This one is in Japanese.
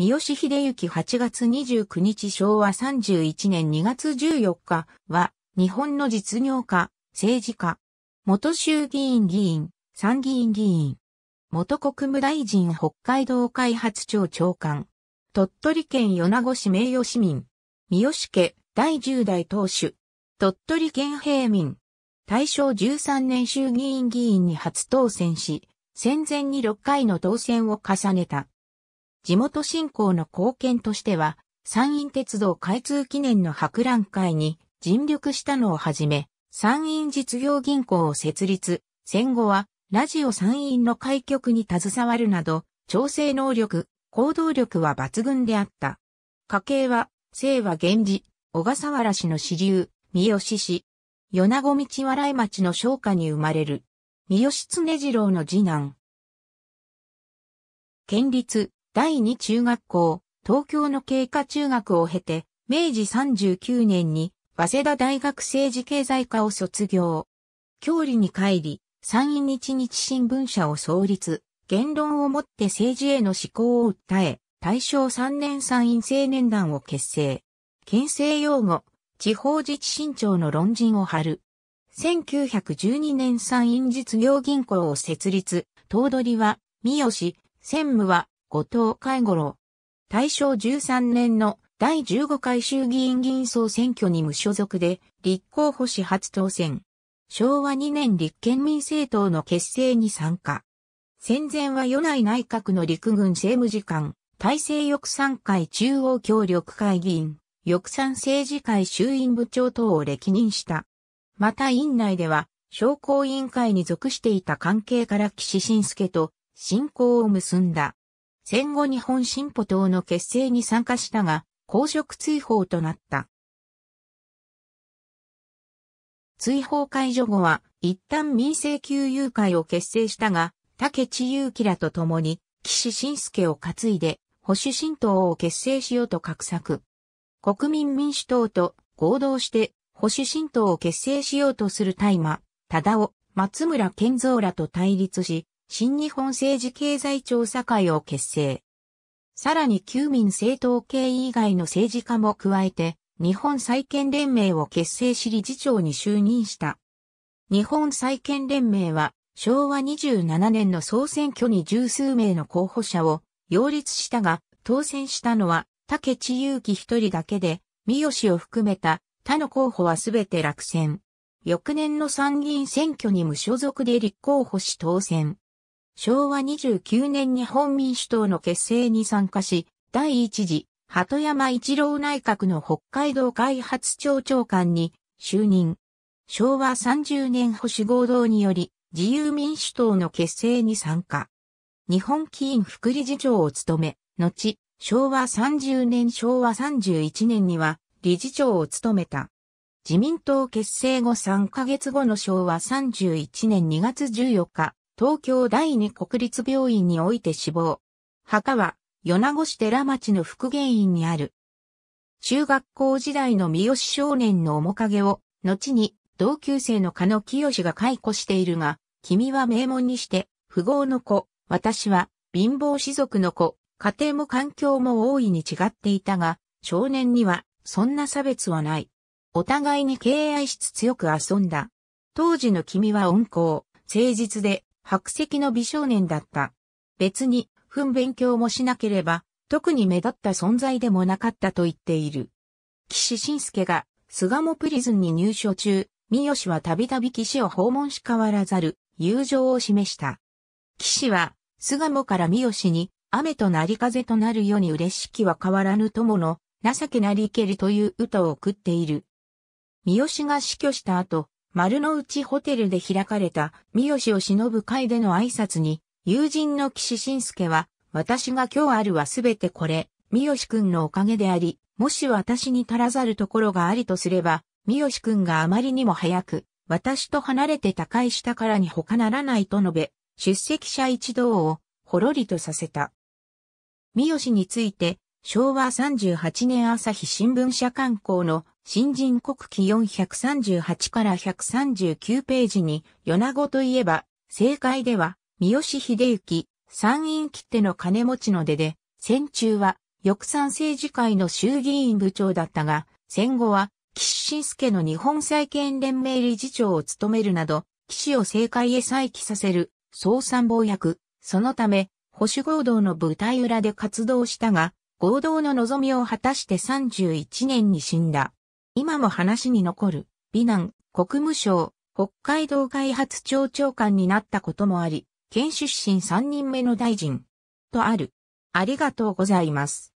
三好秀幸8月29日昭和31年2月14日は、日本の実業家、政治家、元衆議院議員、参議院議員、元国務大臣北海道開発庁長官、鳥取県米子市名誉市民、三好家第10代当主、鳥取県平民、大正13年衆議院議員に初当選し、戦前に6回の当選を重ねた。地元振興の貢献としては、山陰鉄道開通記念の博覧会に尽力したのをはじめ、山陰実業銀行を設立、戦後はラジオ山陰の開局に携わるなど、調整能力、行動力は抜群であった。家系は、清和源氏、小笠原氏の支流、三好氏、米子道笑い町の商家に生まれる、三好常次郎の次男。県立、第二中学校、東京の経過中学を経て、明治39年に、早稲田大学政治経済科を卒業。教理に帰り、参院日日新聞社を創立、言論をもって政治への思考を訴え、大正3年参院青年団を結成。県政用語、地方自治新潮の論陣を張る。1912年参院実業銀行を設立、頭取は、三好、専務は、後藤海五郎。大正13年の第15回衆議院議員総選挙に無所属で立候補し初当選。昭和2年立憲民政党の結成に参加。戦前は与内内閣の陸軍政務次官、大政翼賛会中央協力会議員、翼賛政治会衆院部長等を歴任した。また院内では、商工委員会に属していた関係から岸信介と信仰を結んだ。戦後日本進歩党の結成に参加したが、公職追放となった。追放解除後は、一旦民政旧友会を結成したが、竹地祐樹らと共に、岸信介を担いで、保守新党を結成しようと画策。国民民主党と合同して、保守新党を結成しようとする大麻、忠夫、松村健三らと対立し、新日本政治経済調査会を結成。さらに旧民政党系以外の政治家も加えて、日本再建連盟を結成し理事長に就任した。日本再建連盟は、昭和27年の総選挙に十数名の候補者を擁立したが、当選したのは竹地祐樹一人だけで、三好を含めた他の候補はすべて落選。翌年の参議院選挙に無所属で立候補し当選。昭和29年日本民主党の結成に参加し、第一次、鳩山一郎内閣の北海道開発庁長官に就任。昭和30年保守合同により、自由民主党の結成に参加。日本議員副理事長を務め、後、昭和30年昭和31年には理事長を務めた。自民党結成後3ヶ月後の昭和31年2月14日、東京第二国立病院において死亡。墓は、米子市寺町の復元院にある。中学校時代の三好少年の面影を、後に同級生の加野清が解雇しているが、君は名門にして、富豪の子、私は貧乏士族の子、家庭も環境も大いに違っていたが、少年にはそんな差別はない。お互いに敬愛しつ強く遊んだ。当時の君は温厚、誠実で白石の美少年だった。別に、奮勉強もしなければ、特に目立った存在でもなかったと言っている。岸信介が、巣鴨プリズンに入所中、三好はたびたび岸を訪問し変わらざる、友情を示した。岸は、巣鴨から三好に、雨となり風となるように嬉しきは変わらぬ友の、情けなりけりという歌を送っている。三好が死去した後、丸の内ホテルで開かれた三好を忍ぶ会での挨拶に、友人の岸信介は、私が今日あるはすべてこれ、三好くんのおかげであり、もし私に足らざるところがありとすれば、三好くんがあまりにも早く、私と離れて他界したからに他ならないと述べ、出席者一同をほろりとさせた。三好について、昭和38年朝日新聞社刊行の新人国記438から139ページに、米子といえば、政界では、三好秀幸、参院切手の金持ちの出で、戦中は、翼賛政治会の衆議院部長だったが、戦後は、岸信介の日本再建連盟理事長を務めるなど、岸を政界へ再起させる、総参謀役、そのため、保守合同の舞台裏で活動したが、合同の望みを果たして31年に死んだ。今も話に残る、美男、国務省、北海道開発庁長官になったこともあり、県出身3人目の大臣、とある。ありがとうございます。